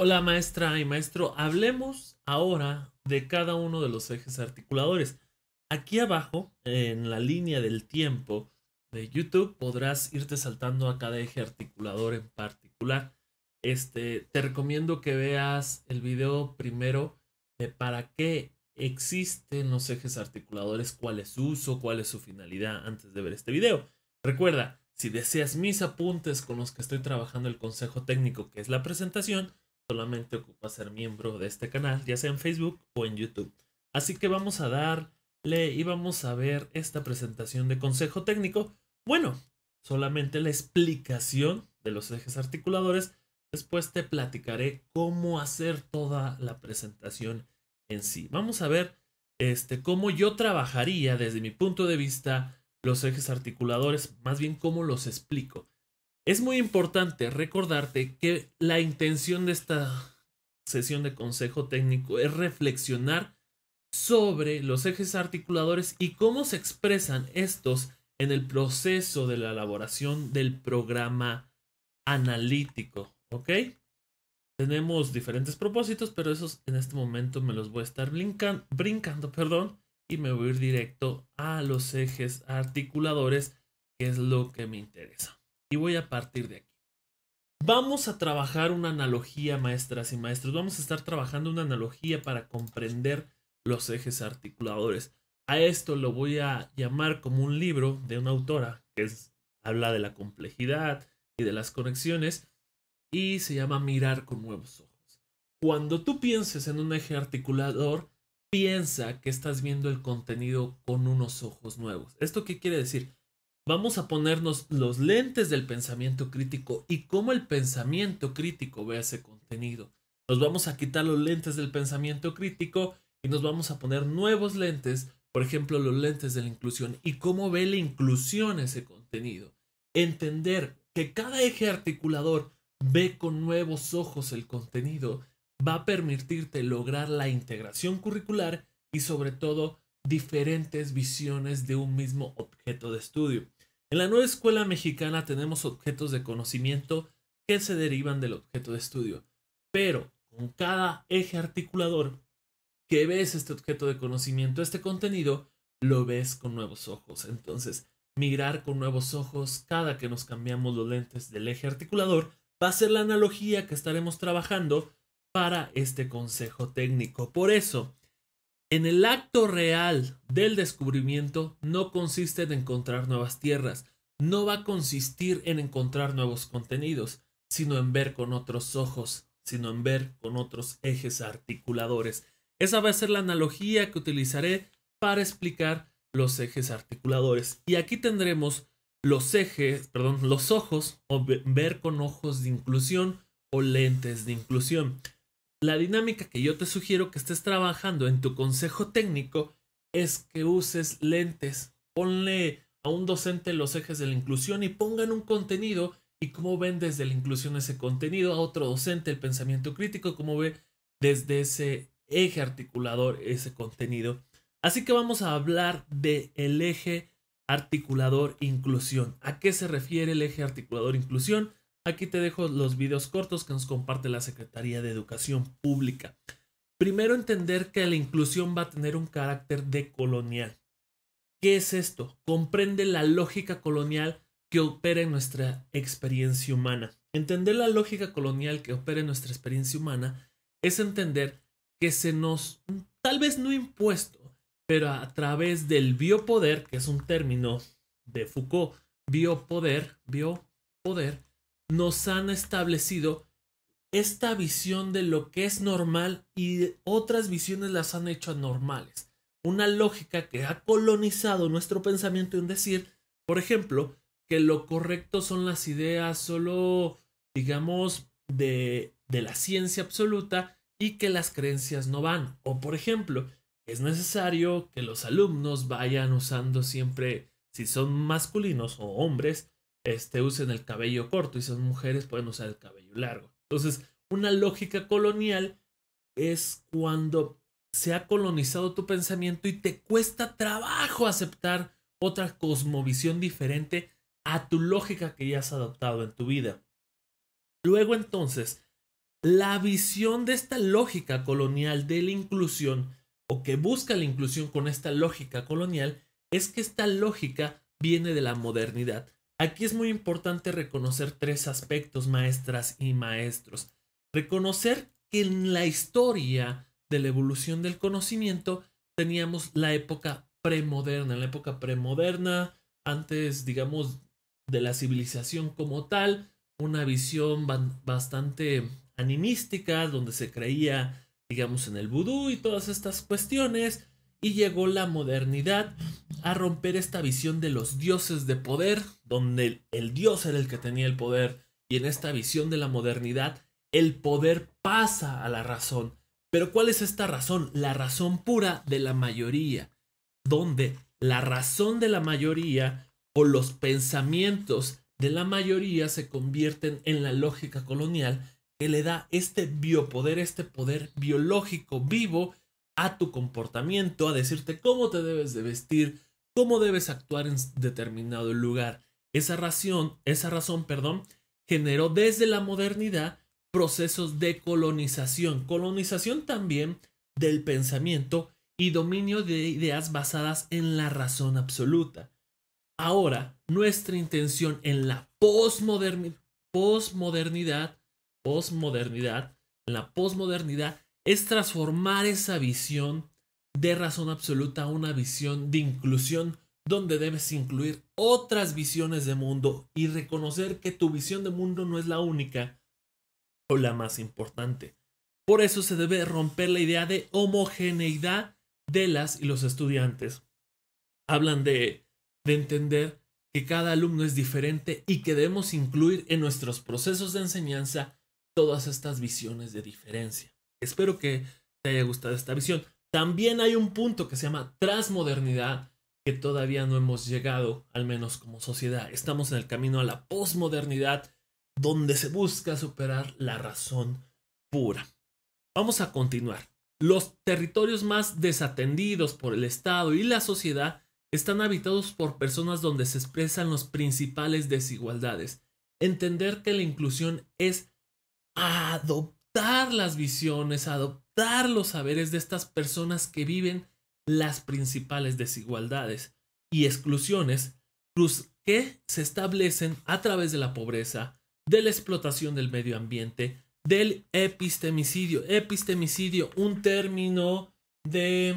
Hola maestra y maestro, hablemos ahora de cada uno de los ejes articuladores. Aquí abajo, en la línea del tiempo de YouTube, podrás irte saltando a cada eje articulador en particular. Este, te recomiendo que veas el video primero de para qué existen los ejes articuladores, cuál es su uso, cuál es su finalidad antes de ver este video. Recuerda, si deseas mis apuntes con los que estoy trabajando el consejo técnico, que es la presentación, solamente ocupa ser miembro de este canal, ya sea en Facebook o en YouTube. Así que vamos a darle y vamos a ver esta presentación de consejo técnico. Bueno, solamente la explicación de los ejes articuladores. Después te platicaré cómo hacer toda la presentación en sí. Vamos a ver este, cómo yo trabajaría desde mi punto de vista los ejes articuladores, más bien cómo los explico. Es muy importante recordarte que la intención de esta sesión de consejo técnico es reflexionar sobre los ejes articuladores y cómo se expresan estos en el proceso de la elaboración del programa analítico. ¿Ok? Tenemos diferentes propósitos, pero esos en este momento me los voy a estar brincando, perdón, y me voy a ir directo a los ejes articuladores, que es lo que me interesa. Y voy a partir de aquí. Vamos a trabajar una analogía, maestras y maestros. Vamos a estar trabajando una analogía para comprender los ejes articuladores. A esto lo voy a llamar como un libro de una autora que habla de la complejidad y de las conexiones y se llama Mirar con nuevos ojos. Cuando tú pienses en un eje articulador, piensa que estás viendo el contenido con unos ojos nuevos. ¿Esto qué quiere decir? vamos a ponernos los lentes del pensamiento crítico y cómo el pensamiento crítico ve ese contenido. Nos vamos a quitar los lentes del pensamiento crítico y nos vamos a poner nuevos lentes, por ejemplo, los lentes de la inclusión y cómo ve la inclusión ese contenido. Entender que cada eje articulador ve con nuevos ojos el contenido va a permitirte lograr la integración curricular y sobre todo diferentes visiones de un mismo objeto de estudio. En la nueva escuela mexicana tenemos objetos de conocimiento que se derivan del objeto de estudio, pero con cada eje articulador que ves este objeto de conocimiento, este contenido, lo ves con nuevos ojos. Entonces, mirar con nuevos ojos cada que nos cambiamos los lentes del eje articulador va a ser la analogía que estaremos trabajando para este consejo técnico. Por eso, en el acto real del descubrimiento no consiste en encontrar nuevas tierras, no va a consistir en encontrar nuevos contenidos, sino en ver con otros ojos, sino en ver con otros ejes articuladores. Esa va a ser la analogía que utilizaré para explicar los ejes articuladores. Y aquí tendremos los ejes, perdón, los ojos, o ver con ojos de inclusión o lentes de inclusión. La dinámica que yo te sugiero que estés trabajando en tu consejo técnico es que uses lentes. Ponle a un docente los ejes de la inclusión y pongan un contenido y cómo ven desde la inclusión ese contenido, a otro docente el pensamiento crítico, cómo ve desde ese eje articulador ese contenido. Así que vamos a hablar del eje articulador inclusión. ¿A qué se refiere el eje articulador inclusión? Aquí te dejo los videos cortos que nos comparte la Secretaría de Educación Pública. Primero entender que la inclusión va a tener un carácter decolonial. ¿Qué es esto? Comprende la lógica colonial que opera en nuestra experiencia humana. Entender la lógica colonial que opera en nuestra experiencia humana es entender que se nos, tal vez no impuesto, pero a través del biopoder, que es un término de Foucault, biopoder, biopoder, nos han establecido esta visión de lo que es normal y otras visiones las han hecho anormales. Una lógica que ha colonizado nuestro pensamiento en decir, por ejemplo, que lo correcto son las ideas solo, digamos, de, de la ciencia absoluta y que las creencias no van. O, por ejemplo, es necesario que los alumnos vayan usando siempre, si son masculinos o hombres, este, usen el cabello corto y esas mujeres pueden usar el cabello largo. Entonces, una lógica colonial es cuando se ha colonizado tu pensamiento y te cuesta trabajo aceptar otra cosmovisión diferente a tu lógica que ya has adoptado en tu vida. Luego entonces, la visión de esta lógica colonial de la inclusión o que busca la inclusión con esta lógica colonial es que esta lógica viene de la modernidad. Aquí es muy importante reconocer tres aspectos, maestras y maestros. Reconocer que en la historia de la evolución del conocimiento teníamos la época premoderna, la época premoderna, antes, digamos, de la civilización como tal, una visión bastante animística, donde se creía, digamos, en el vudú y todas estas cuestiones, y llegó la modernidad a romper esta visión de los dioses de poder, donde el, dios era el que tenía el poder, y en esta visión de la modernidad el poder pasa a la razón. Pero ¿cuál es esta razón? La razón pura de la mayoría, donde la razón de la mayoría o los pensamientos de la mayoría se convierten en la lógica colonial que le da este biopoder, este poder biológico vivo a tu comportamiento, a decirte cómo te debes de vestir, cómo debes actuar en determinado lugar. Esa razón, esa razón, perdón, generó desde la modernidad procesos de colonización, colonización también del pensamiento y dominio de ideas basadas en la razón absoluta. Ahora, nuestra intención en la posmodernidad, posmodernidad, en la posmodernidad es transformar esa visión de razón absoluta a una visión de inclusión donde debes incluir otras visiones de mundo y reconocer que tu visión de mundo no es la única o la más importante. Por eso se debe romper la idea de homogeneidad de las y los estudiantes. Hablan de, entender que cada alumno es diferente y que debemos incluir en nuestros procesos de enseñanza todas estas visiones de diferencia. Espero que te haya gustado esta visión. También hay un punto que se llama transmodernidad que todavía no hemos llegado, al menos como sociedad. Estamos en el camino a la posmodernidad donde se busca superar la razón pura. Vamos a continuar. Los territorios más desatendidos por el Estado y la sociedad están habitados por personas donde se expresan las principales desigualdades. Entender que la inclusión es adoptar las visiones, adoptar los saberes de estas personas que viven las principales desigualdades y exclusiones que se establecen a través de la pobreza, de la explotación del medio ambiente, del epistemicidio. Epistemicidio, un término de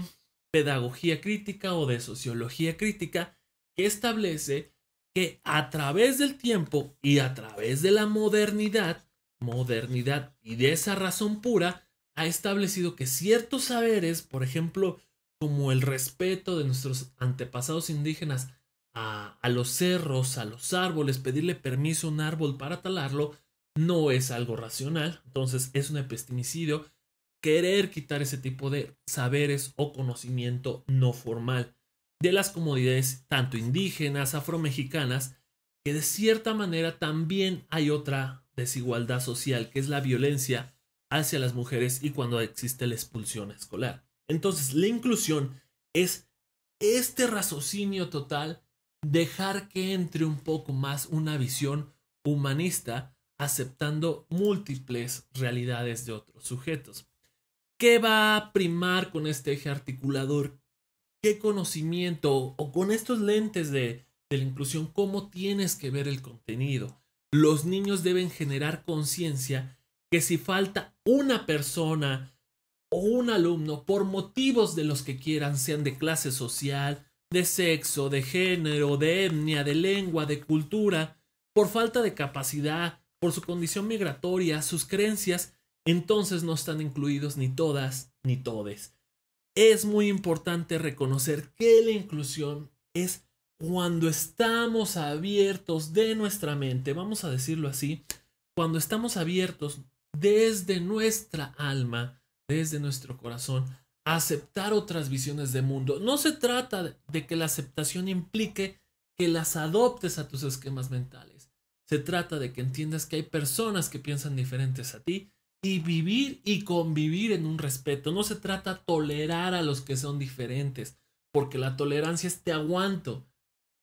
pedagogía crítica o de sociología crítica que establece que a través del tiempo y a través de la modernidad, modernidad y de esa razón pura ha establecido que ciertos saberes, por ejemplo, como el respeto de nuestros antepasados indígenas a, los cerros, a los árboles, pedirle permiso a un árbol para talarlo, no es algo racional, entonces es un epistemicidio querer quitar ese tipo de saberes o conocimiento no formal de las comodidades tanto indígenas, afromexicanas, que de cierta manera también hay otra desigualdad social, que es la violencia hacia las mujeres y cuando existe la expulsión escolar. Entonces, la inclusión es este raciocinio total, dejar que entre un poco más una visión humanista, aceptando múltiples realidades de otros sujetos. ¿Qué va a primar con este eje articulador? ¿Qué conocimiento o con estos lentes de, de la inclusión, cómo tienes que ver el contenido? los niños deben generar conciencia que si falta una persona o un alumno por motivos de los que quieran, sean de clase social, de sexo, de género, de etnia, de lengua, de cultura, por falta de capacidad, por su condición migratoria, sus creencias, entonces no están incluidos ni todas ni todes. Es muy importante reconocer que la inclusión es cuando estamos abiertos de nuestra mente, vamos a decirlo así, cuando estamos abiertos desde nuestra alma, desde nuestro corazón, a aceptar otras visiones de mundo. No se trata de que la aceptación implique que las adoptes a tus esquemas mentales. Se trata de que entiendas que hay personas que piensan diferentes a ti y vivir y convivir en un respeto. No se trata de tolerar a los que son diferentes, porque la tolerancia es te aguanto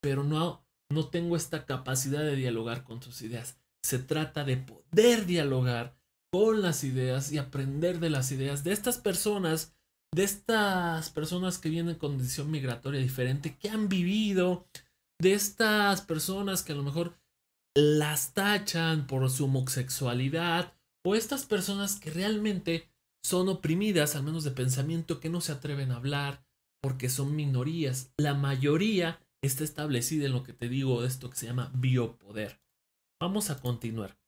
pero no, no tengo esta capacidad de dialogar con sus ideas. Se trata de poder dialogar con las ideas y aprender de las ideas de estas personas, de estas personas que vienen en condición migratoria diferente, que han vivido, de estas personas que a lo mejor las tachan por su homosexualidad o estas personas que realmente son oprimidas, al menos de pensamiento, que no se atreven a hablar porque son minorías. La mayoría está establecida en lo que te digo de esto que se llama biopoder. Vamos a continuar.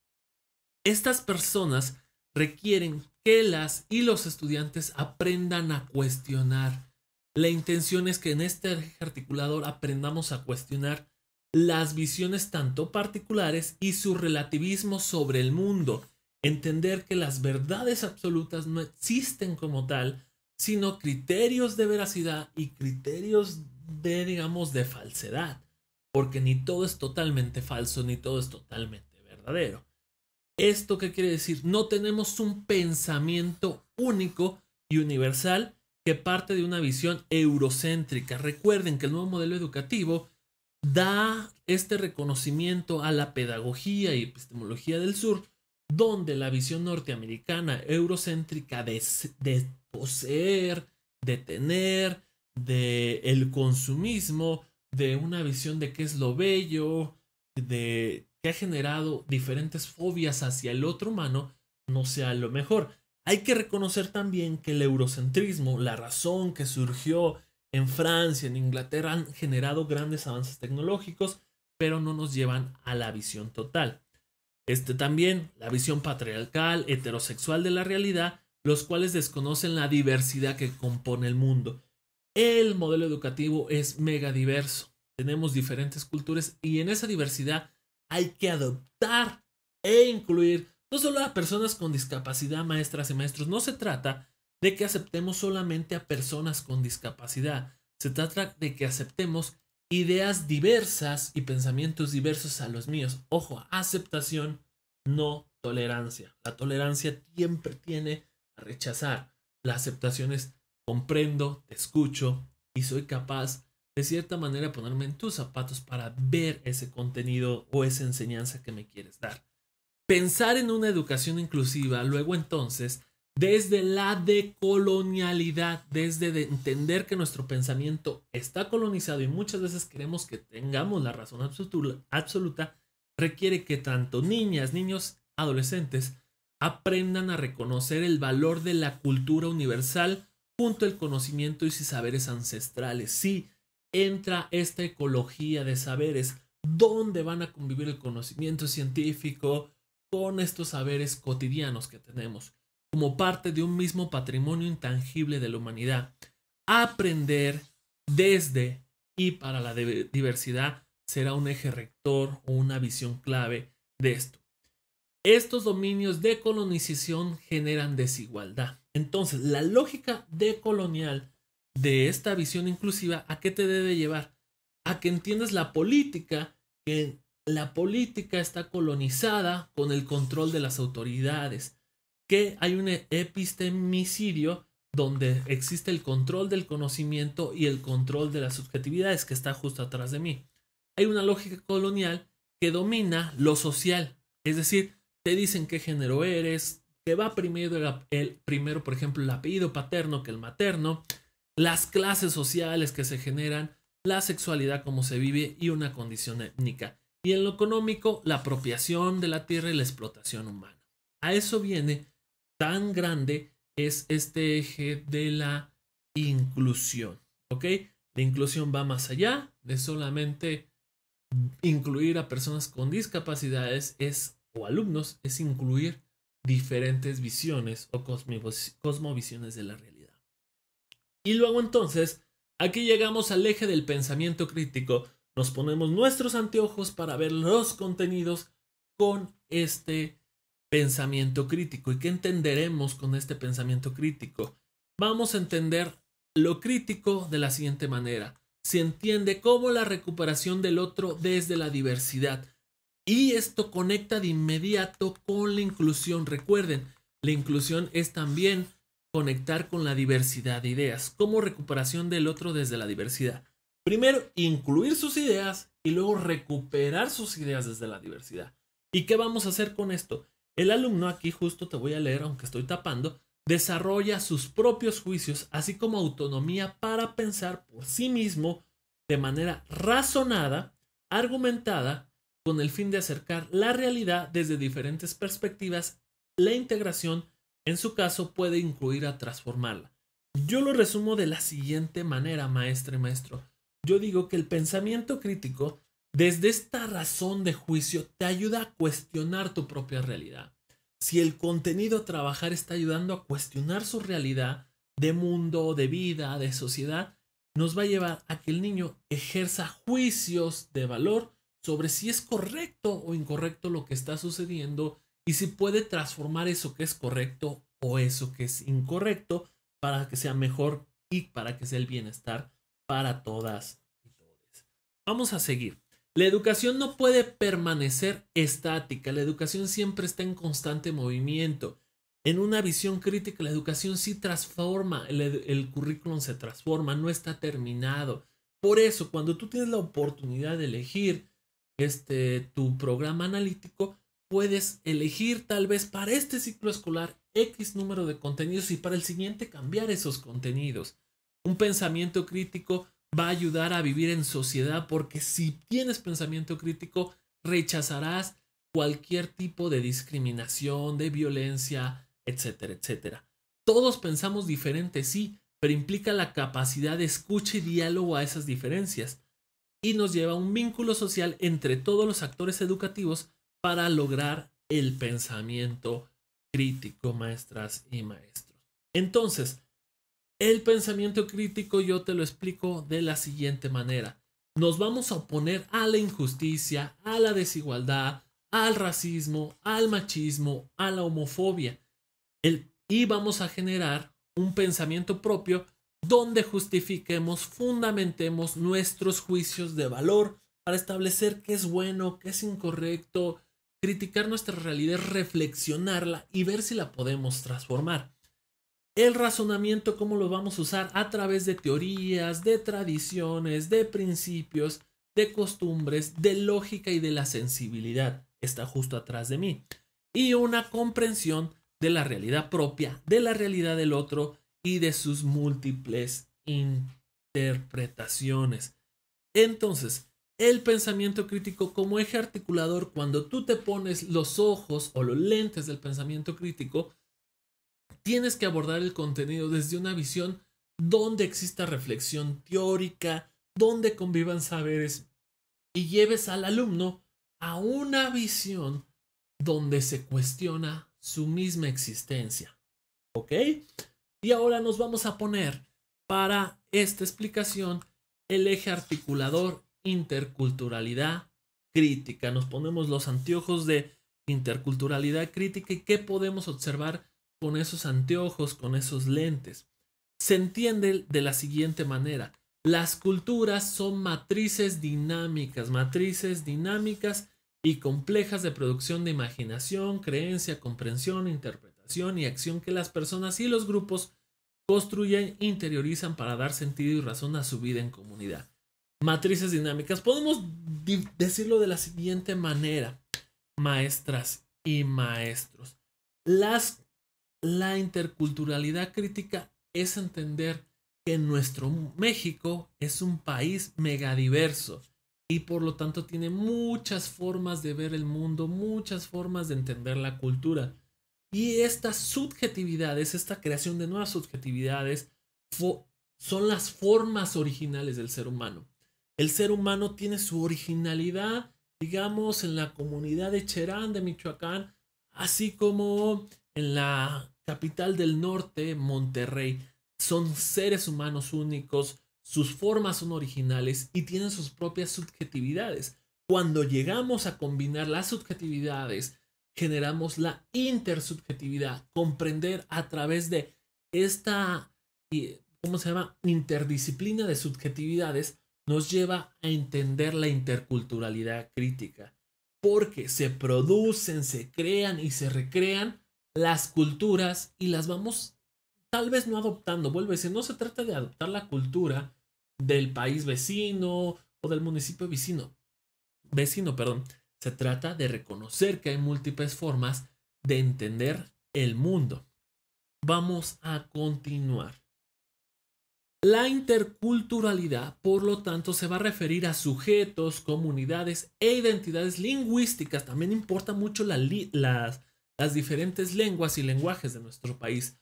Estas personas requieren que las y los estudiantes aprendan a cuestionar. La intención es que en este articulador aprendamos a cuestionar las visiones tanto particulares y su relativismo sobre el mundo. Entender que las verdades absolutas no existen como tal, sino criterios de veracidad y criterios de, digamos, de falsedad, porque ni todo es totalmente falso, ni todo es totalmente verdadero. ¿Esto qué quiere decir? No tenemos un pensamiento único y universal que parte de una visión eurocéntrica. Recuerden que el nuevo modelo educativo da este reconocimiento a la pedagogía y epistemología del sur, donde la visión norteamericana eurocéntrica de, de poseer, de tener, de el consumismo, de una visión de qué es lo bello, de que ha generado diferentes fobias hacia el otro humano, no sea lo mejor. Hay que reconocer también que el eurocentrismo, la razón que surgió en Francia, en Inglaterra, han generado grandes avances tecnológicos, pero no nos llevan a la visión total. Este también, la visión patriarcal, heterosexual de la realidad, los cuales desconocen la diversidad que compone el mundo el modelo educativo es mega diverso. Tenemos diferentes culturas y en esa diversidad hay que adoptar e incluir no solo a personas con discapacidad, maestras y maestros. No se trata de que aceptemos solamente a personas con discapacidad. Se trata de que aceptemos ideas diversas y pensamientos diversos a los míos. Ojo, aceptación, no tolerancia. La tolerancia siempre tiene a rechazar. La aceptación es comprendo, te escucho y soy capaz de cierta manera ponerme en tus zapatos para ver ese contenido o esa enseñanza que me quieres dar. Pensar en una educación inclusiva, luego entonces, desde la decolonialidad, desde entender que nuestro pensamiento está colonizado y muchas veces queremos que tengamos la razón absoluta, requiere que tanto niñas, niños, adolescentes aprendan a reconocer el valor de la cultura universal junto el conocimiento y sus saberes ancestrales. Si entra esta ecología de saberes, ¿dónde van a convivir el conocimiento científico con estos saberes cotidianos que tenemos, como parte de un mismo patrimonio intangible de la humanidad. Aprender desde y para la diversidad será un eje rector o una visión clave de esto. Estos dominios de colonización generan desigualdad. Entonces, la lógica decolonial de esta visión inclusiva, ¿a qué te debe llevar? A que entiendas la política, que la política está colonizada con el control de las autoridades, que hay un epistemicidio donde existe el control del conocimiento y el control de las subjetividades que está justo atrás de mí. Hay una lógica colonial que domina lo social, es decir, te dicen qué género eres, que va primero el, primero, por ejemplo, el apellido paterno que el materno, las clases sociales que se generan, la sexualidad como se vive y una condición étnica. Y en lo económico, la apropiación de la tierra y la explotación humana. A eso viene tan grande es este eje de la inclusión. ¿Ok? La inclusión va más allá de solamente incluir a personas con discapacidades es, o alumnos, es incluir diferentes visiones o cosmovisiones de la realidad. Y luego entonces, aquí llegamos al eje del pensamiento crítico, nos ponemos nuestros anteojos para ver los contenidos con este pensamiento crítico. ¿Y qué entenderemos con este pensamiento crítico? Vamos a entender lo crítico de la siguiente manera. Se entiende como la recuperación del otro desde la diversidad. Y esto conecta de inmediato con la inclusión. Recuerden, la inclusión es también conectar con la diversidad de ideas, como recuperación del otro desde la diversidad. Primero, incluir sus ideas y luego recuperar sus ideas desde la diversidad. ¿Y qué vamos a hacer con esto? El alumno, aquí justo te voy a leer, aunque estoy tapando, desarrolla sus propios juicios, así como autonomía para pensar por sí mismo de manera razonada, argumentada con el fin de acercar la realidad desde diferentes perspectivas, la integración en su caso puede incluir a transformarla. Yo lo resumo de la siguiente manera, maestre maestro. Yo digo que el pensamiento crítico, desde esta razón de juicio, te ayuda a cuestionar tu propia realidad. Si el contenido a trabajar está ayudando a cuestionar su realidad de mundo, de vida, de sociedad, nos va a llevar a que el niño ejerza juicios de valor sobre si es correcto o incorrecto lo que está sucediendo y si puede transformar eso que es correcto o eso que es incorrecto para que sea mejor y para que sea el bienestar para todas y todos. Vamos a seguir. La educación no puede permanecer estática, la educación siempre está en constante movimiento. En una visión crítica, la educación sí transforma, el, el currículum se transforma, no está terminado. Por eso, cuando tú tienes la oportunidad de elegir este, tu programa analítico, puedes elegir tal vez para este ciclo escolar X número de contenidos y para el siguiente cambiar esos contenidos. Un pensamiento crítico va a ayudar a vivir en sociedad porque si tienes pensamiento crítico, rechazarás cualquier tipo de discriminación, de violencia, etcétera, etcétera. Todos pensamos diferente, sí, pero implica la capacidad de escucha y diálogo a esas diferencias y nos lleva a un vínculo social entre todos los actores educativos para lograr el pensamiento crítico, maestras y maestros. Entonces, el pensamiento crítico yo te lo explico de la siguiente manera. Nos vamos a oponer a la injusticia, a la desigualdad, al racismo, al machismo, a la homofobia. El, y vamos a generar un pensamiento propio donde justifiquemos, fundamentemos nuestros juicios de valor para establecer qué es bueno, qué es incorrecto, criticar nuestra realidad, reflexionarla y ver si la podemos transformar. El razonamiento, ¿cómo lo vamos a usar? A través de teorías, de tradiciones, de principios, de costumbres, de lógica y de la sensibilidad. Está justo atrás de mí. Y una comprensión de la realidad propia, de la realidad del otro, y de sus múltiples interpretaciones. Entonces, el pensamiento crítico como eje articulador, cuando tú te pones los ojos o los lentes del pensamiento crítico, tienes que abordar el contenido desde una visión donde exista reflexión teórica, donde convivan saberes y lleves al alumno a una visión donde se cuestiona su misma existencia. ¿Ok? Y ahora nos vamos a poner para esta explicación el eje articulador interculturalidad crítica. Nos ponemos los anteojos de interculturalidad crítica y qué podemos observar con esos anteojos, con esos lentes. Se entiende de la siguiente manera. Las culturas son matrices dinámicas, matrices dinámicas y complejas de producción de imaginación, creencia, comprensión, interpretación y acción que las personas y los grupos construyen, interiorizan para dar sentido y razón a su vida en comunidad. Matrices dinámicas. Podemos decirlo de la siguiente manera, maestras y maestros. Las, la interculturalidad crítica es entender que nuestro México es un país megadiverso y por lo tanto tiene muchas formas de ver el mundo, muchas formas de entender la cultura. Y estas subjetividades, esta creación de nuevas subjetividades, son las formas originales del ser humano. El ser humano tiene su originalidad, digamos, en la comunidad de Cherán de Michoacán, así como en la capital del norte, Monterrey. Son seres humanos únicos, sus formas son originales y tienen sus propias subjetividades. Cuando llegamos a combinar las subjetividades generamos la intersubjetividad, comprender a través de esta, eh, ¿cómo se llama? Interdisciplina de subjetividades nos lleva a entender la interculturalidad crítica, porque se producen, se crean y se recrean las culturas y las vamos tal vez no adoptando, vuelvo a no se trata de adoptar la cultura del país vecino o del municipio vecino, vecino, perdón, se trata de reconocer que hay múltiples formas de entender el mundo. Vamos a continuar. La interculturalidad, por lo tanto, se va a referir a sujetos, comunidades e identidades lingüísticas. También importa mucho las diferentes lenguas y lenguajes de nuestro país,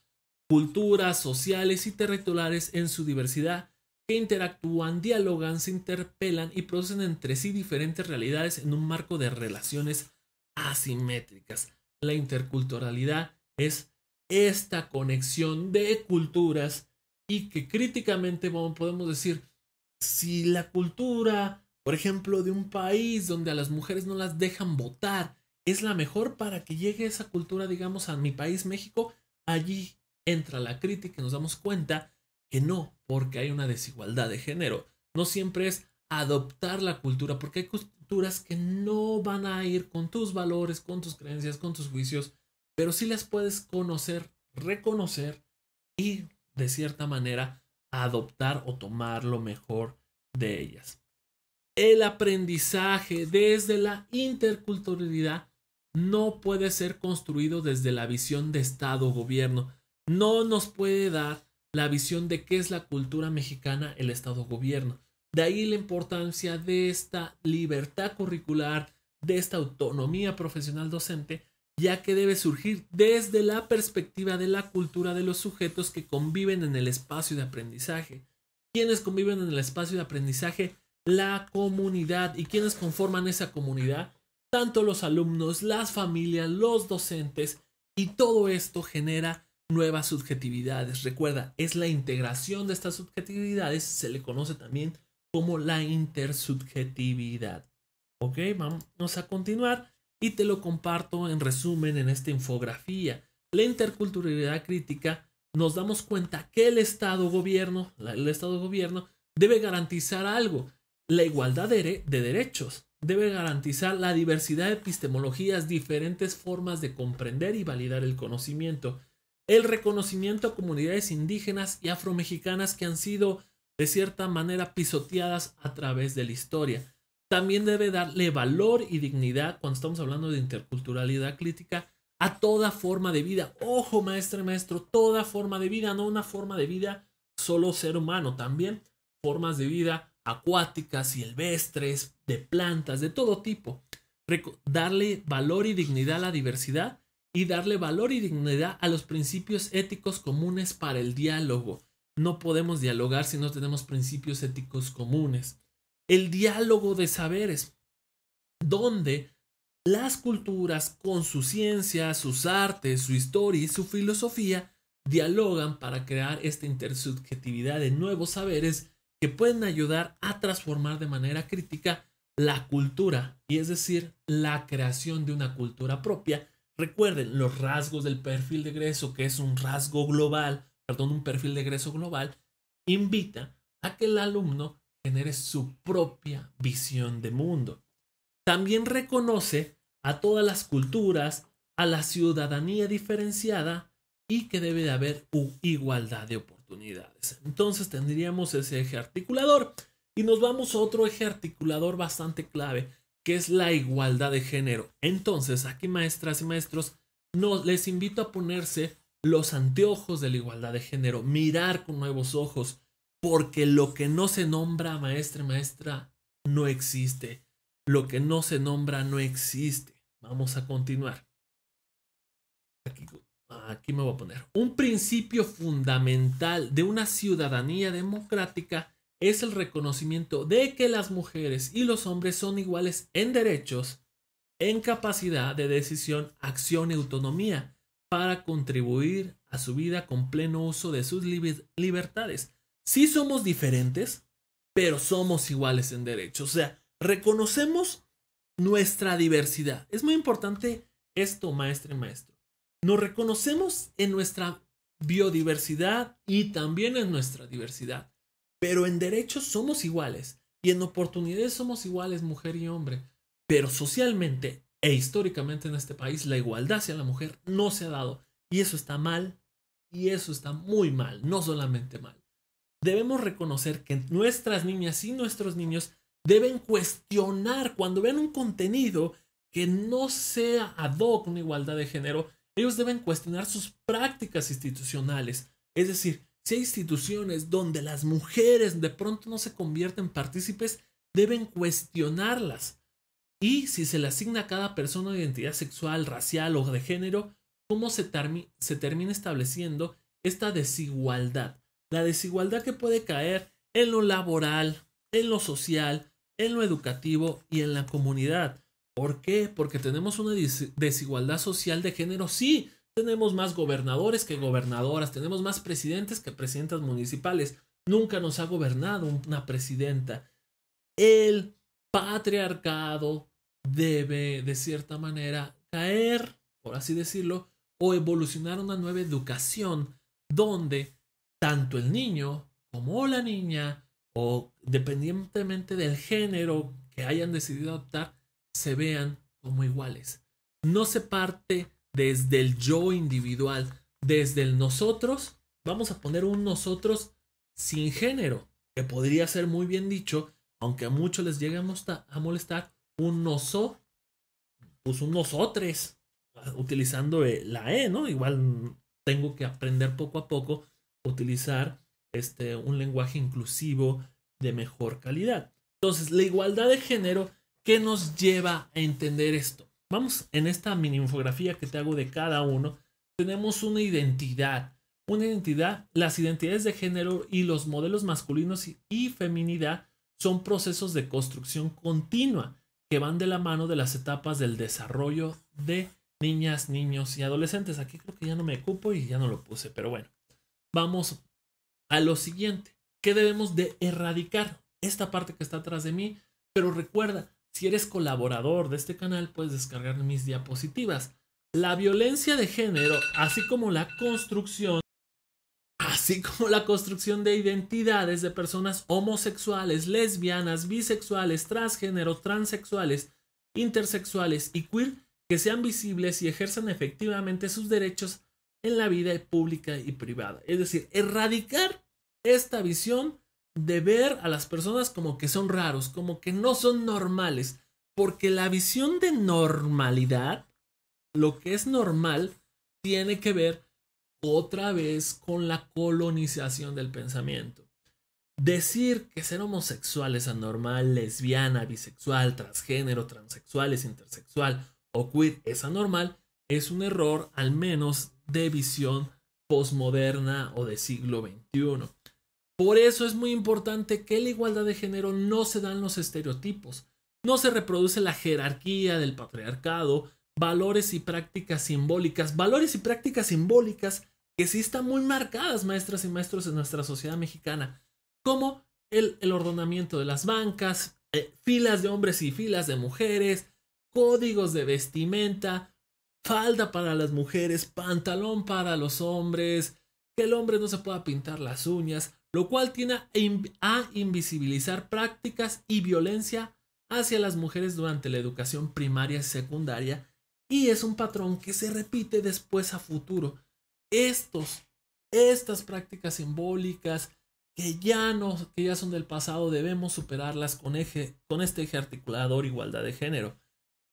culturas sociales y territoriales en su diversidad que interactúan, dialogan, se interpelan y producen entre sí diferentes realidades en un marco de relaciones asimétricas. La interculturalidad es esta conexión de culturas y que críticamente podemos decir, si la cultura, por ejemplo, de un país donde a las mujeres no las dejan votar, es la mejor para que llegue esa cultura, digamos, a mi país México, allí entra la crítica y nos damos cuenta que no, porque hay una desigualdad de género. No siempre es adoptar la cultura, porque hay culturas que no van a ir con tus valores, con tus creencias, con tus juicios, pero sí las puedes conocer, reconocer y de cierta manera adoptar o tomar lo mejor de ellas. El aprendizaje desde la interculturalidad no puede ser construido desde la visión de Estado o gobierno. No nos puede dar la visión de qué es la cultura mexicana, el Estado-gobierno. De ahí la importancia de esta libertad curricular, de esta autonomía profesional docente, ya que debe surgir desde la perspectiva de la cultura de los sujetos que conviven en el espacio de aprendizaje. quienes conviven en el espacio de aprendizaje? La comunidad. ¿Y quienes conforman esa comunidad? Tanto los alumnos, las familias, los docentes. Y todo esto genera nuevas subjetividades. Recuerda, es la integración de estas subjetividades, se le conoce también como la intersubjetividad. Ok, vamos a continuar y te lo comparto en resumen en esta infografía. La interculturalidad crítica nos damos cuenta que el Estado gobierno, el Estado gobierno debe garantizar algo, la igualdad de, de derechos, debe garantizar la diversidad de epistemologías, diferentes formas de comprender y validar el conocimiento, el reconocimiento a comunidades indígenas y afromexicanas que han sido de cierta manera pisoteadas a través de la historia. También debe darle valor y dignidad cuando estamos hablando de interculturalidad crítica a toda forma de vida. Ojo, maestro maestro, toda forma de vida, no una forma de vida solo ser humano, también formas de vida acuáticas, silvestres, de plantas, de todo tipo. darle valor y dignidad a la diversidad y darle valor y dignidad a los principios éticos comunes para el diálogo. No podemos dialogar si no tenemos principios éticos comunes. El diálogo de saberes, donde las culturas con su ciencia, sus artes, su historia y su filosofía dialogan para crear esta intersubjetividad de nuevos saberes que pueden ayudar a transformar de manera crítica la cultura, y es decir, la creación de una cultura propia Recuerden los rasgos del perfil de egreso, que es un rasgo global, perdón, un perfil de egreso global, invita a que el alumno genere su propia visión de mundo. También reconoce a todas las culturas, a la ciudadanía diferenciada y que debe de haber igualdad de oportunidades. Entonces tendríamos ese eje articulador y nos vamos a otro eje articulador bastante clave que es la igualdad de género. Entonces, aquí maestras y maestros, les invito a ponerse los anteojos de la igualdad de género, mirar con nuevos ojos, porque lo que no se nombra maestra y maestra no existe. Lo que no se nombra no existe. Vamos a continuar. aquí me voy a poner. Un principio fundamental de una ciudadanía democrática es el reconocimiento de que las mujeres y los hombres son iguales en derechos, en capacidad de decisión, acción y autonomía para contribuir a su vida con pleno uso de sus libertades. Sí somos diferentes, pero somos iguales en derechos. O sea, reconocemos nuestra diversidad. Es muy importante esto, maestro y maestro. Nos reconocemos en nuestra biodiversidad y también en nuestra diversidad. Pero en derechos somos iguales y en oportunidades somos iguales mujer y hombre. Pero socialmente e históricamente en este país la igualdad hacia la mujer no se ha dado y eso está mal y eso está muy mal, no solamente mal. Debemos reconocer que nuestras niñas y nuestros niños deben cuestionar cuando ven un contenido que no sea ad hoc una igualdad de género, ellos deben cuestionar sus prácticas institucionales. Es decir, si hay instituciones donde las mujeres de pronto no se convierten en partícipes, deben cuestionarlas. Y si se le asigna a cada persona identidad sexual, racial o de género, ¿cómo se, se termina estableciendo esta desigualdad? La desigualdad que puede caer en lo laboral, en lo social, en lo educativo y en la comunidad. ¿Por qué? Porque tenemos una desigualdad social de género, sí, tenemos más gobernadores que gobernadoras, tenemos más presidentes que presidentas municipales. Nunca nos ha gobernado una presidenta. El patriarcado debe, de cierta manera, caer, por así decirlo, o evolucionar una nueva educación donde tanto el niño como la niña, o dependientemente del género que hayan decidido adoptar, se vean como iguales. No se parte desde el yo individual, desde el nosotros, vamos a poner un nosotros sin género, que podría ser muy bien dicho, aunque a muchos les llegue a molestar, un noso, pues un nosotres, utilizando eh, la E, ¿no? Igual tengo que aprender poco a poco a utilizar este, un lenguaje inclusivo de mejor calidad. Entonces, la igualdad de género, ¿qué nos lleva a entender esto? Vamos, en esta mini infografía que te hago de cada uno, tenemos una identidad. Una identidad, las identidades de género y los modelos masculinos y, feminidad son procesos de construcción continua que van de la mano de las etapas del desarrollo de niñas, niños y adolescentes. Aquí creo que ya no me ocupo y ya no lo puse, pero bueno. Vamos a lo siguiente. ¿Qué debemos de erradicar? Esta parte que está atrás de mí, pero recuerda, si eres colaborador de este canal, puedes descargar mis diapositivas. La violencia de género, así como la construcción, así como la construcción de identidades de personas homosexuales, lesbianas, bisexuales, transgénero, transexuales, intersexuales y queer, que sean visibles y ejerzan efectivamente sus derechos en la vida pública y privada. Es decir, erradicar esta visión de ver a las personas como que son raros, como que no son normales, porque la visión de normalidad, lo que es normal, tiene que ver otra vez con la colonización del pensamiento. Decir que ser homosexual es anormal, lesbiana, bisexual, transgénero, transexual, es intersexual o queer es anormal es un error al menos de visión posmoderna o de siglo XXI. Por eso es muy importante que la igualdad de género no se dan los estereotipos, no se reproduce la jerarquía del patriarcado, valores y prácticas simbólicas, valores y prácticas simbólicas que sí están muy marcadas, maestras y maestros, en nuestra sociedad mexicana, como el, ordenamiento de las bancas, eh, filas de hombres y filas de mujeres, códigos de vestimenta, falda para las mujeres, pantalón para los hombres, que el hombre no se pueda pintar las uñas, lo cual tiene a invisibilizar prácticas y violencia hacia las mujeres durante la educación primaria y secundaria y es un patrón que se repite después a futuro. Estos, estas prácticas simbólicas que ya, no, que ya son del pasado debemos superarlas con, eje, con este eje articulador igualdad de género.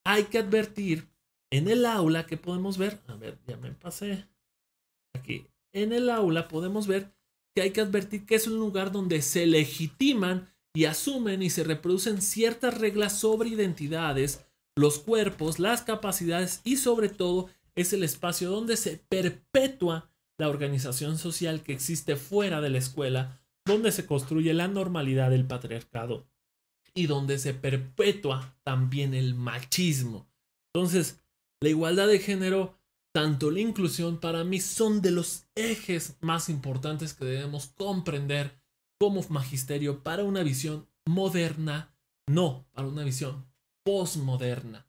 Hay que advertir en el aula que podemos ver, a ver, ya me pasé aquí, en el aula podemos ver que hay que advertir que es un lugar donde se legitiman y asumen y se reproducen ciertas reglas sobre identidades, los cuerpos, las capacidades y sobre todo es el espacio donde se perpetúa la organización social que existe fuera de la escuela, donde se construye la normalidad del patriarcado y donde se perpetúa también el machismo. Entonces, la igualdad de género tanto la inclusión para mí son de los ejes más importantes que debemos comprender como magisterio para una visión moderna, no para una visión posmoderna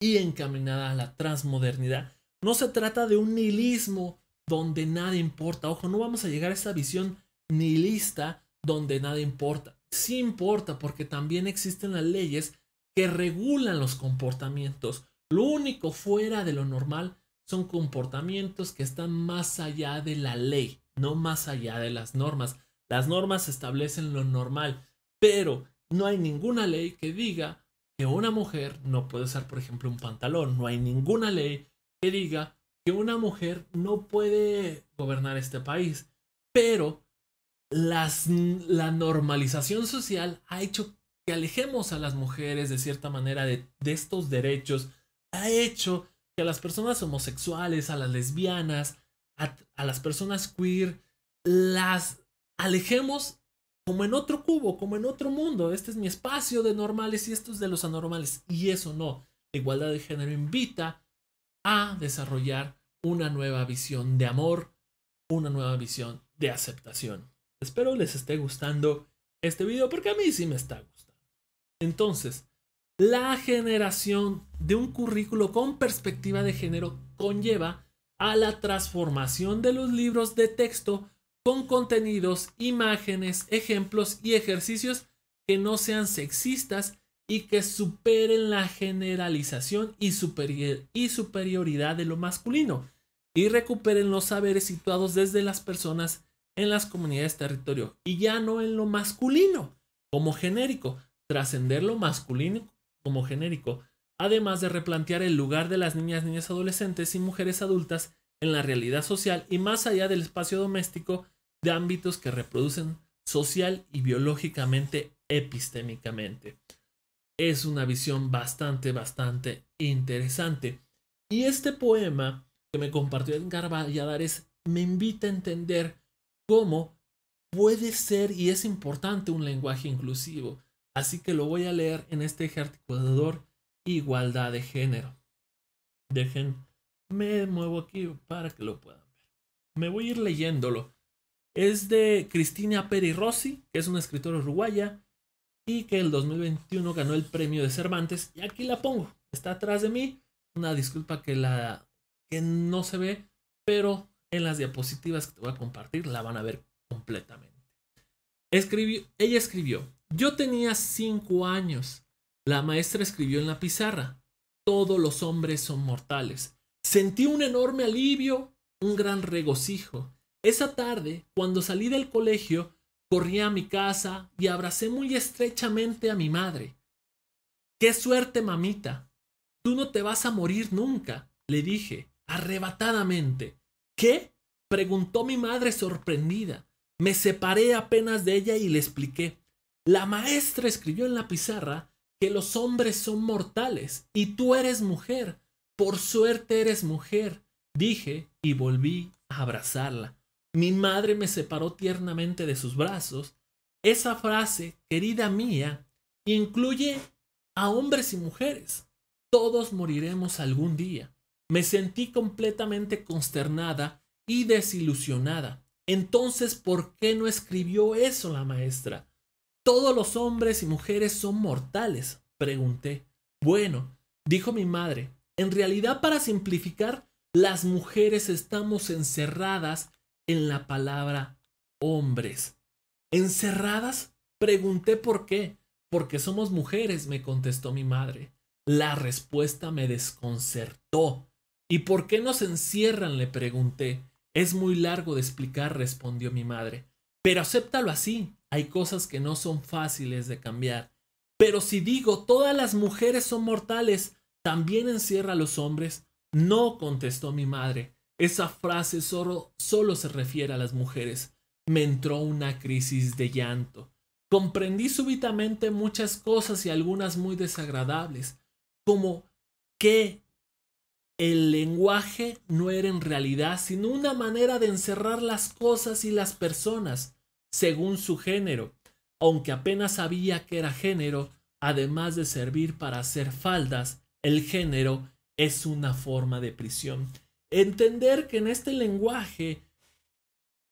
y encaminada a la transmodernidad. No se trata de un nihilismo donde nada importa. Ojo, no vamos a llegar a esa visión nihilista donde nada importa. Sí importa porque también existen las leyes que regulan los comportamientos. Lo único fuera de lo normal son comportamientos que están más allá de la ley, no más allá de las normas. Las normas establecen lo normal, pero no hay ninguna ley que diga que una mujer no puede usar, por ejemplo, un pantalón. No hay ninguna ley que diga que una mujer no puede gobernar este país. Pero las, la normalización social ha hecho que alejemos a las mujeres de cierta manera de, de estos derechos. Ha hecho que a las personas homosexuales, a las lesbianas, a, las personas queer, las alejemos como en otro cubo, como en otro mundo. Este es mi espacio de normales y esto es de los anormales. Y eso no. La igualdad de género invita a desarrollar una nueva visión de amor, una nueva visión de aceptación. Espero les esté gustando este video porque a mí sí me está gustando. Entonces, la generación de un currículo con perspectiva de género conlleva a la transformación de los libros de texto con contenidos, imágenes, ejemplos y ejercicios que no sean sexistas y que superen la generalización y, superioridad de lo masculino y recuperen los saberes situados desde las personas en las comunidades territorio y ya no en lo masculino como genérico, trascender lo masculino como genérico, además de replantear el lugar de las niñas, niñas adolescentes y mujeres adultas en la realidad social y más allá del espacio doméstico de ámbitos que reproducen social y biológicamente epistémicamente. Es una visión bastante, bastante interesante. Y este poema que me compartió Edgar Valladares me invita a entender cómo puede ser y es importante un lenguaje inclusivo. Así que lo voy a leer en este eje articulador igualdad de género. Dejen, me muevo aquí para que lo puedan ver. Me voy a ir leyéndolo. Es de Cristina Peri Rossi, que es una escritora uruguaya y que el 2021 ganó el premio de Cervantes. Y aquí la pongo. Está atrás de mí. Una disculpa que la que no se ve, pero en las diapositivas que te voy a compartir la van a ver completamente. Escribió, ella escribió yo tenía cinco años. La maestra escribió en la pizarra, todos los hombres son mortales. Sentí un enorme alivio, un gran regocijo. Esa tarde, cuando salí del colegio, corrí a mi casa y abracé muy estrechamente a mi madre. ¡Qué suerte, mamita! Tú no te vas a morir nunca, le dije, arrebatadamente. ¿Qué? preguntó mi madre sorprendida. Me separé apenas de ella y le expliqué. La maestra escribió en la pizarra que los hombres son mortales y tú eres mujer. Por suerte eres mujer, dije y volví a abrazarla. Mi madre me separó tiernamente de sus brazos. Esa frase, querida mía, incluye a hombres y mujeres. Todos moriremos algún día. Me sentí completamente consternada y desilusionada. Entonces, ¿por qué no escribió eso la maestra? Todos los hombres y mujeres son mortales, pregunté. Bueno, dijo mi madre, en realidad para simplificar, las mujeres estamos encerradas en la palabra hombres. ¿Encerradas? Pregunté por qué. Porque somos mujeres, me contestó mi madre. La respuesta me desconcertó. ¿Y por qué nos encierran? le pregunté. Es muy largo de explicar, respondió mi madre. Pero acéptalo así. Hay cosas que no son fáciles de cambiar. Pero si digo todas las mujeres son mortales, también encierra a los hombres. No contestó mi madre. Esa frase solo, solo se refiere a las mujeres. Me entró una crisis de llanto. Comprendí súbitamente muchas cosas y algunas muy desagradables, como que el lenguaje no era en realidad sino una manera de encerrar las cosas y las personas según su género, aunque apenas sabía que era género, además de servir para hacer faldas, el género es una forma de prisión. Entender que en este lenguaje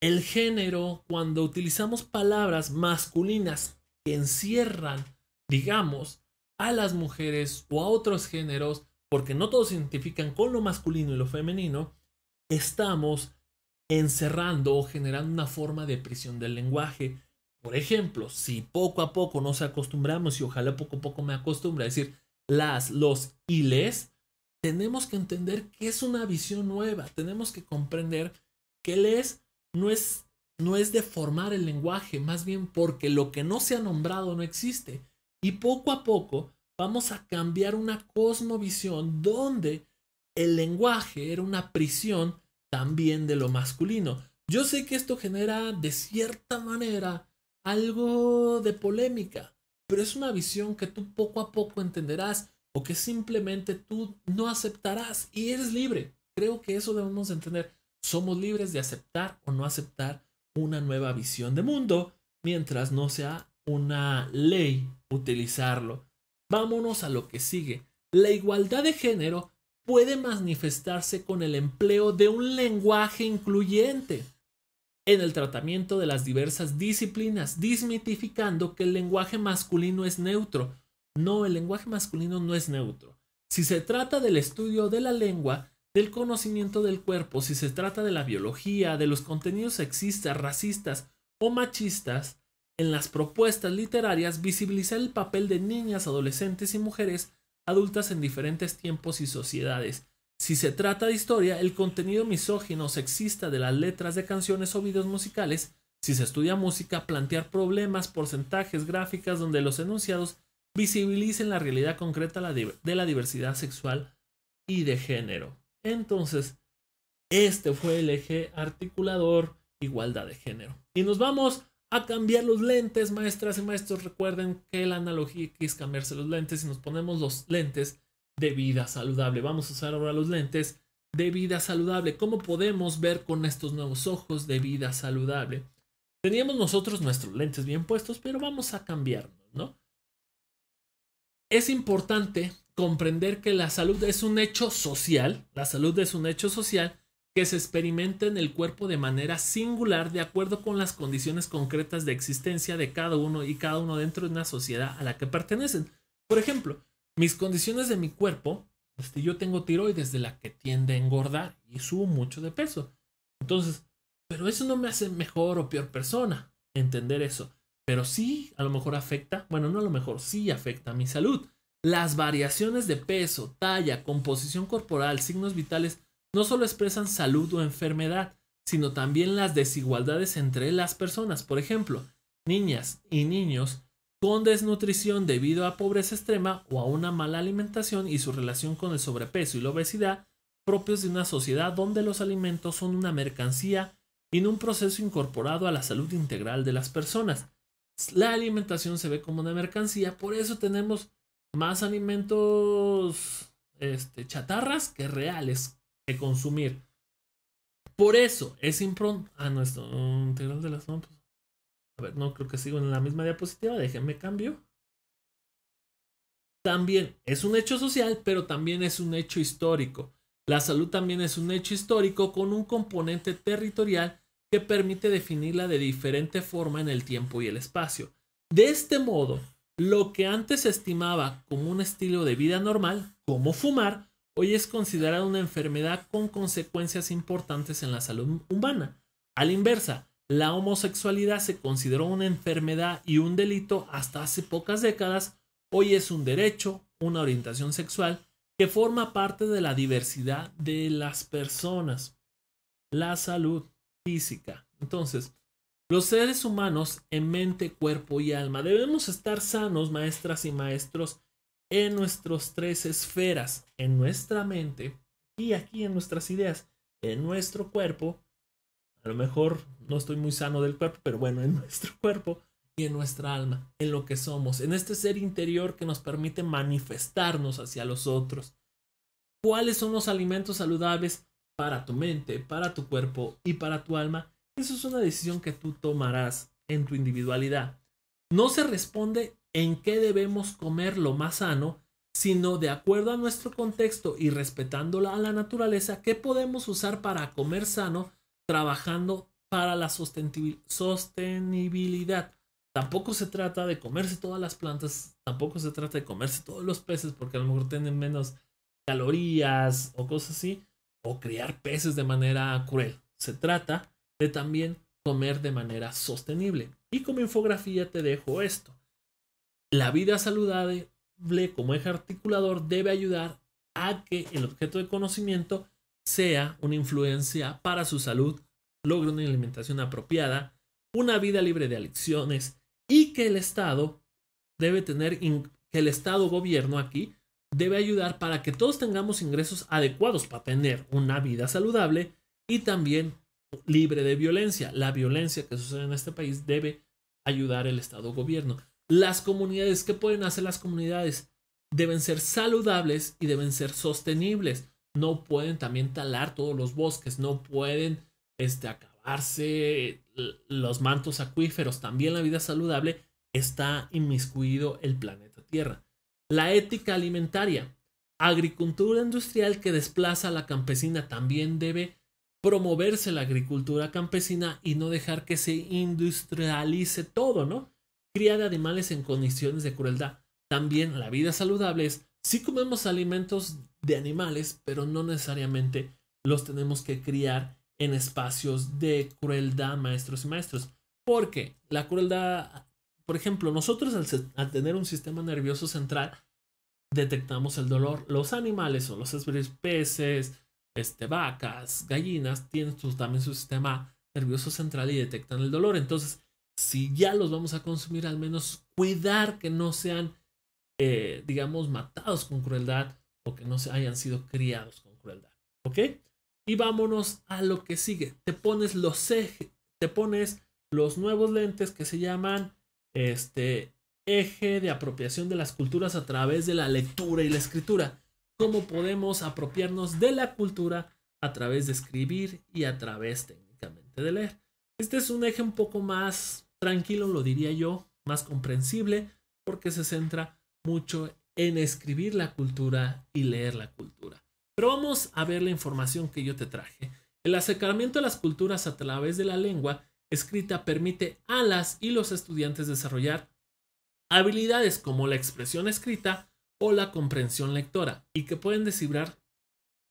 el género, cuando utilizamos palabras masculinas que encierran, digamos, a las mujeres o a otros géneros, porque no todos se identifican con lo masculino y lo femenino, estamos encerrando o generando una forma de prisión del lenguaje. Por ejemplo, si poco a poco no se acostumbramos y ojalá poco a poco me acostumbre a decir las, los y les, tenemos que entender que es una visión nueva, tenemos que comprender que les no es, no es deformar el lenguaje, más bien porque lo que no se ha nombrado no existe. Y poco a poco vamos a cambiar una cosmovisión donde el lenguaje era una prisión también de lo masculino. Yo sé que esto genera de cierta manera algo de polémica, pero es una visión que tú poco a poco entenderás o que simplemente tú no aceptarás y eres libre. Creo que eso debemos entender. Somos libres de aceptar o no aceptar una nueva visión de mundo mientras no sea una ley utilizarlo. Vámonos a lo que sigue. La igualdad de género puede manifestarse con el empleo de un lenguaje incluyente en el tratamiento de las diversas disciplinas, dismitificando que el lenguaje masculino es neutro. No, el lenguaje masculino no es neutro. Si se trata del estudio de la lengua, del conocimiento del cuerpo, si se trata de la biología, de los contenidos sexistas, racistas o machistas, en las propuestas literarias visibilizar el papel de niñas, adolescentes y mujeres adultas en diferentes tiempos y sociedades. Si se trata de historia, el contenido misógino sexista de las letras de canciones o videos musicales, si se estudia música, plantear problemas, porcentajes, gráficas donde los enunciados visibilicen la realidad concreta de la diversidad sexual y de género. Entonces, este fue el eje articulador igualdad de género. Y nos vamos a cambiar los lentes, maestras y maestros. Recuerden que la analogía es cambiarse los lentes y nos ponemos los lentes de vida saludable. Vamos a usar ahora los lentes de vida saludable. ¿Cómo podemos ver con estos nuevos ojos de vida saludable? Teníamos nosotros nuestros lentes bien puestos, pero vamos a cambiarnos, ¿no? Es importante comprender que la salud es un hecho social, la salud es un hecho social que se experimenta en el cuerpo de manera singular de acuerdo con las condiciones concretas de existencia de cada uno y cada uno dentro de una sociedad a la que pertenecen. Por ejemplo, mis condiciones de mi cuerpo, este, yo tengo tiroides de la que tiende a engordar y subo mucho de peso. Entonces, pero eso no me hace mejor o peor persona, entender eso. Pero sí, a lo mejor afecta, bueno, no a lo mejor, sí afecta a mi salud. Las variaciones de peso, talla, composición corporal, signos vitales, no solo expresan salud o enfermedad, sino también las desigualdades entre las personas. Por ejemplo, niñas y niños con desnutrición debido a pobreza extrema o a una mala alimentación y su relación con el sobrepeso y la obesidad propios de una sociedad donde los alimentos son una mercancía y no un proceso incorporado a la salud integral de las personas. La alimentación se ve como una mercancía, por eso tenemos más alimentos este, chatarras que reales, que consumir. Por eso es impronto. Ah, a nuestro Integral de las notas. A ver, no creo que sigo en la misma diapositiva. Déjenme cambio. También es un hecho social, pero también es un hecho histórico. La salud también es un hecho histórico con un componente territorial que permite definirla de diferente forma en el tiempo y el espacio. De este modo, lo que antes se estimaba como un estilo de vida normal, como fumar, hoy es considerada una enfermedad con consecuencias importantes en la salud humana. A la inversa, la homosexualidad se consideró una enfermedad y un delito hasta hace pocas décadas, hoy es un derecho, una orientación sexual que forma parte de la diversidad de las personas. La salud física. Entonces, los seres humanos en mente, cuerpo y alma debemos estar sanos, maestras y maestros, en nuestras tres esferas, en nuestra mente y aquí en nuestras ideas, en nuestro cuerpo. A lo mejor no estoy muy sano del cuerpo, pero bueno, en nuestro cuerpo y en nuestra alma, en lo que somos, en este ser interior que nos permite manifestarnos hacia los otros. ¿Cuáles son los alimentos saludables para tu mente, para tu cuerpo y para tu alma? Eso es una decisión que tú tomarás en tu individualidad. No se responde en qué debemos comer lo más sano, sino de acuerdo a nuestro contexto y respetando a la naturaleza, qué podemos usar para comer sano trabajando para la sostenibilidad. Tampoco se trata de comerse todas las plantas, tampoco se trata de comerse todos los peces porque a lo mejor tienen menos calorías o cosas así, o criar peces de manera cruel. Se trata de también comer de manera sostenible. Y como infografía te dejo esto. La vida saludable como eje articulador debe ayudar a que el objeto de conocimiento sea una influencia para su salud, logre una alimentación apropiada, una vida libre de adicciones y que el Estado debe tener, que el Estado gobierno aquí debe ayudar para que todos tengamos ingresos adecuados para tener una vida saludable y también libre de violencia. La violencia que sucede en este país debe ayudar el Estado gobierno. Las comunidades, ¿qué pueden hacer las comunidades? Deben ser saludables y deben ser sostenibles. No pueden también talar todos los bosques, no pueden este, acabarse eh, los mantos acuíferos. También la vida saludable está inmiscuido el planeta Tierra. La ética alimentaria. Agricultura industrial que desplaza a la campesina también debe promoverse la agricultura campesina y no dejar que se industrialice todo, ¿no? de animales en condiciones de crueldad. También la vida saludable es si comemos alimentos de animales, pero no necesariamente los tenemos que criar en espacios de crueldad, maestros y maestros. Porque la crueldad, por ejemplo, nosotros al, tener un sistema nervioso central, detectamos el dolor. Los animales o los peces, este, vacas, gallinas, tienen también su sistema nervioso central y detectan el dolor. Entonces, si ya los vamos a consumir, al menos cuidar que no sean, eh, digamos, matados con crueldad o que no se hayan sido criados con crueldad. ¿Ok? Y vámonos a lo que sigue. Te pones los ejes, te pones los nuevos lentes que se llaman este eje de apropiación de las culturas a través de la lectura y la escritura. ¿Cómo podemos apropiarnos de la cultura a través de escribir y a través técnicamente de leer? Este es un eje un poco más tranquilo, lo diría yo, más comprensible, porque se centra mucho en escribir la cultura y leer la cultura. Pero vamos a ver la información que yo te traje. El acercamiento a las culturas a través de la lengua escrita permite a las y los estudiantes desarrollar habilidades como la expresión escrita o la comprensión lectora y que pueden descifrar,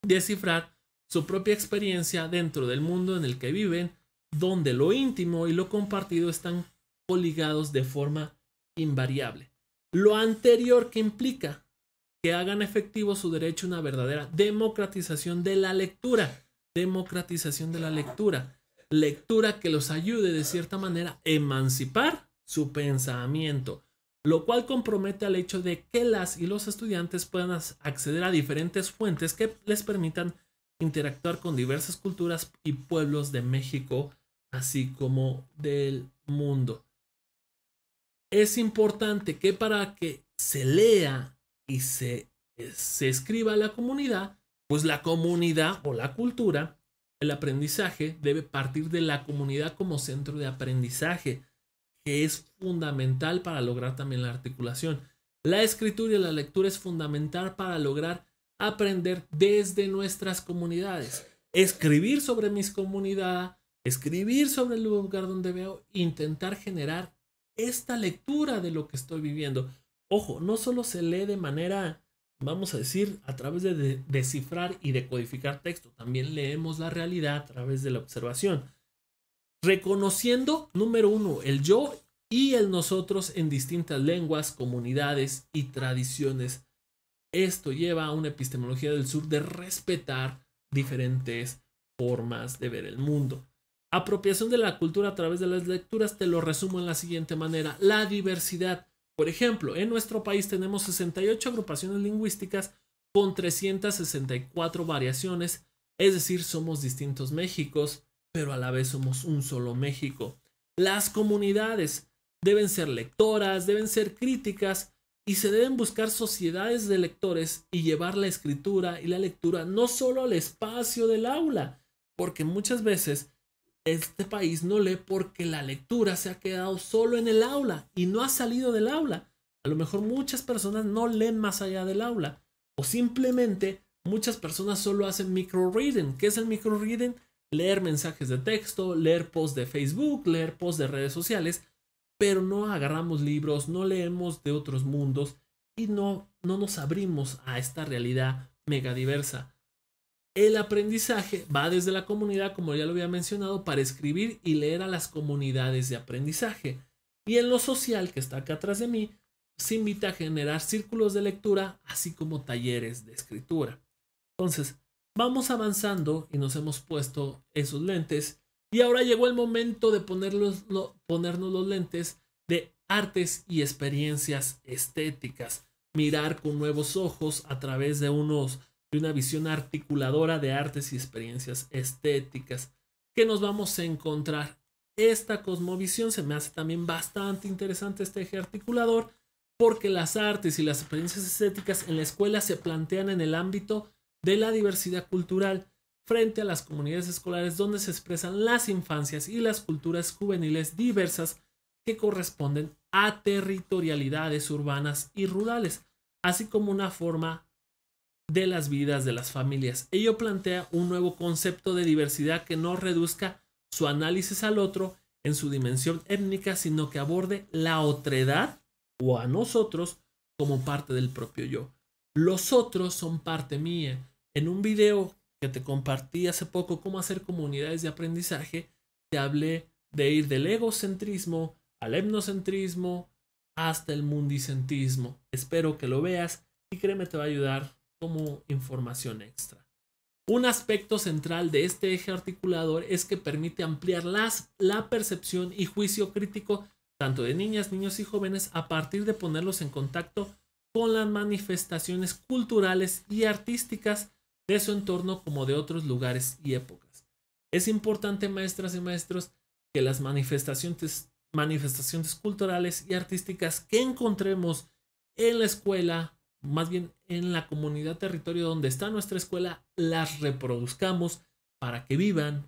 descifrar su propia experiencia dentro del mundo en el que viven donde lo íntimo y lo compartido están coligados de forma invariable. Lo anterior que implica que hagan efectivo su derecho a una verdadera democratización de la lectura, democratización de la lectura, lectura que los ayude de cierta manera a emancipar su pensamiento, lo cual compromete al hecho de que las y los estudiantes puedan acceder a diferentes fuentes que les permitan interactuar con diversas culturas y pueblos de México así como del mundo. Es importante que para que se lea y se, eh, se escriba a la comunidad, pues la comunidad o la cultura, el aprendizaje debe partir de la comunidad como centro de aprendizaje, que es fundamental para lograr también la articulación. La escritura y la lectura es fundamental para lograr aprender desde nuestras comunidades. Escribir sobre mis comunidades, escribir sobre el lugar donde veo, intentar generar esta lectura de lo que estoy viviendo. Ojo, no solo se lee de manera, vamos a decir, a través de, descifrar y decodificar texto, también leemos la realidad a través de la observación. Reconociendo, número uno, el yo y el nosotros en distintas lenguas, comunidades y tradiciones. Esto lleva a una epistemología del sur de respetar diferentes formas de ver el mundo. Apropiación de la cultura a través de las lecturas, te lo resumo en la siguiente manera. La diversidad. Por ejemplo, en nuestro país tenemos 68 agrupaciones lingüísticas con 364 variaciones, es decir, somos distintos Méxicos, pero a la vez somos un solo México. Las comunidades deben ser lectoras, deben ser críticas y se deben buscar sociedades de lectores y llevar la escritura y la lectura no solo al espacio del aula, porque muchas veces este país no lee porque la lectura se ha quedado solo en el aula y no ha salido del aula. A lo mejor muchas personas no leen más allá del aula o simplemente muchas personas solo hacen micro reading. ¿Qué es el micro reading? Leer mensajes de texto, leer posts de Facebook, leer posts de redes sociales, pero no agarramos libros, no leemos de otros mundos y no, no nos abrimos a esta realidad mega diversa. El aprendizaje va desde la comunidad, como ya lo había mencionado, para escribir y leer a las comunidades de aprendizaje. Y en lo social, que está acá atrás de mí, se invita a generar círculos de lectura, así como talleres de escritura. Entonces, vamos avanzando y nos hemos puesto esos lentes. Y ahora llegó el momento de ponernos los lentes de artes y experiencias estéticas. Mirar con nuevos ojos a través de unos una visión articuladora de artes y experiencias estéticas. que nos vamos a encontrar? Esta cosmovisión se me hace también bastante interesante este eje articulador porque las artes y las experiencias estéticas en la escuela se plantean en el ámbito de la diversidad cultural frente a las comunidades escolares donde se expresan las infancias y las culturas juveniles diversas que corresponden a territorialidades urbanas y rurales, así como una forma de las vidas de las familias. Ello plantea un nuevo concepto de diversidad que no reduzca su análisis al otro en su dimensión étnica, sino que aborde la otredad o a nosotros como parte del propio yo. Los otros son parte mía. En un video que te compartí hace poco, cómo hacer comunidades de aprendizaje, te hablé de ir del egocentrismo al etnocentrismo hasta el mundicentrismo. Espero que lo veas y créeme te va a ayudar como información extra. Un aspecto central de este eje articulador es que permite ampliar las, la percepción y juicio crítico tanto de niñas, niños y jóvenes a partir de ponerlos en contacto con las manifestaciones culturales y artísticas de su entorno como de otros lugares y épocas. Es importante, maestras y maestros, que las manifestaciones, manifestaciones culturales y artísticas que encontremos en la escuela, más bien en la comunidad territorio donde está nuestra escuela, las reproduzcamos para que vivan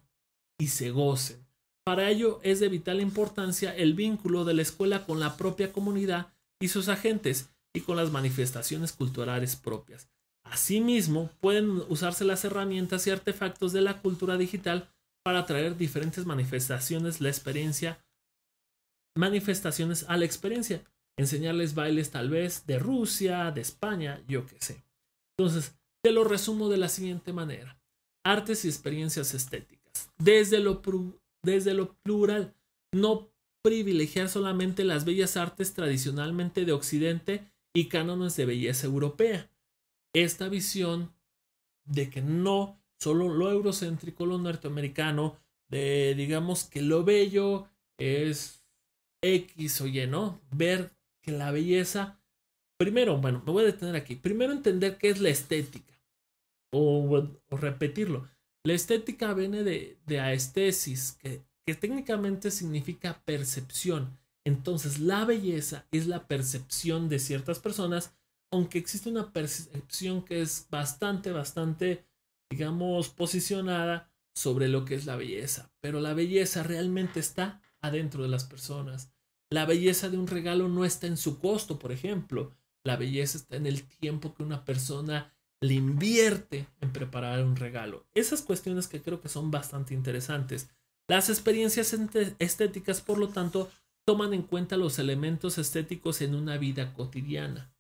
y se gocen. Para ello es de vital importancia el vínculo de la escuela con la propia comunidad y sus agentes y con las manifestaciones culturales propias. Asimismo, pueden usarse las herramientas y artefactos de la cultura digital para traer diferentes manifestaciones la experiencia manifestaciones a la experiencia enseñarles bailes tal vez de Rusia, de España, yo qué sé. Entonces, te lo resumo de la siguiente manera. Artes y experiencias estéticas. Desde lo, desde lo plural, no privilegiar solamente las bellas artes tradicionalmente de Occidente y cánones de belleza europea. Esta visión de que no solo lo eurocéntrico, lo norteamericano, de digamos que lo bello es X o Y, ¿no? Ver la belleza, primero, bueno, me voy a detener aquí, primero entender qué es la estética, o, o repetirlo. La estética viene de, de aestesis, que, que técnicamente significa percepción. Entonces, la belleza es la percepción de ciertas personas, aunque existe una percepción que es bastante, bastante, digamos, posicionada sobre lo que es la belleza. Pero la belleza realmente está adentro de las personas. La belleza de un regalo no está en su costo, por ejemplo. La belleza está en el tiempo que una persona le invierte en preparar un regalo. Esas cuestiones que creo que son bastante interesantes. Las experiencias estéticas, por lo tanto, toman en cuenta los elementos estéticos en una vida cotidiana.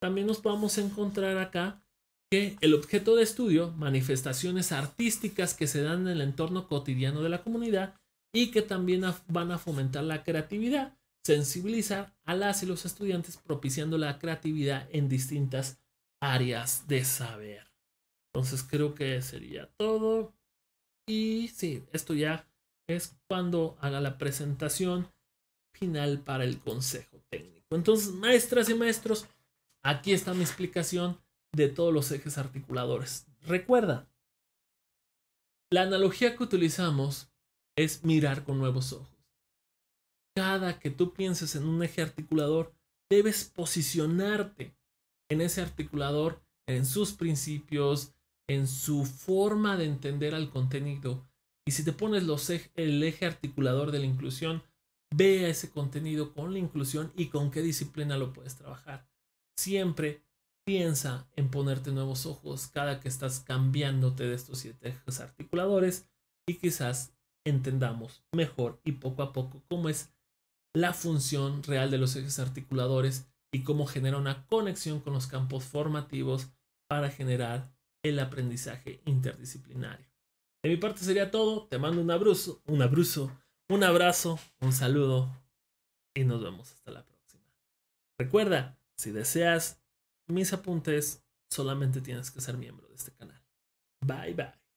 También nos vamos a encontrar acá que el objeto de estudio, manifestaciones artísticas que se dan en el entorno cotidiano de la comunidad y que también van a fomentar la creatividad sensibilizar a las y los estudiantes propiciando la creatividad en distintas áreas de saber. Entonces creo que sería todo. Y sí, esto ya es cuando haga la presentación final para el consejo técnico. Entonces, maestras y maestros, aquí está mi explicación de todos los ejes articuladores. Recuerda, la analogía que utilizamos es mirar con nuevos ojos cada que tú pienses en un eje articulador, debes posicionarte en ese articulador, en sus principios, en su forma de entender al contenido. Y si te pones los el eje articulador de la inclusión, vea ese contenido con la inclusión y con qué disciplina lo puedes trabajar. Siempre piensa en ponerte nuevos ojos cada que estás cambiándote de estos siete ejes articuladores y quizás entendamos mejor y poco a poco cómo es la función real de los ejes articuladores y cómo genera una conexión con los campos formativos para generar el aprendizaje interdisciplinario. De mi parte sería todo. Te mando un abrazo, un abrazo, un abrazo, un saludo y nos vemos hasta la próxima. Recuerda, si deseas mis apuntes, solamente tienes que ser miembro de este canal. Bye bye.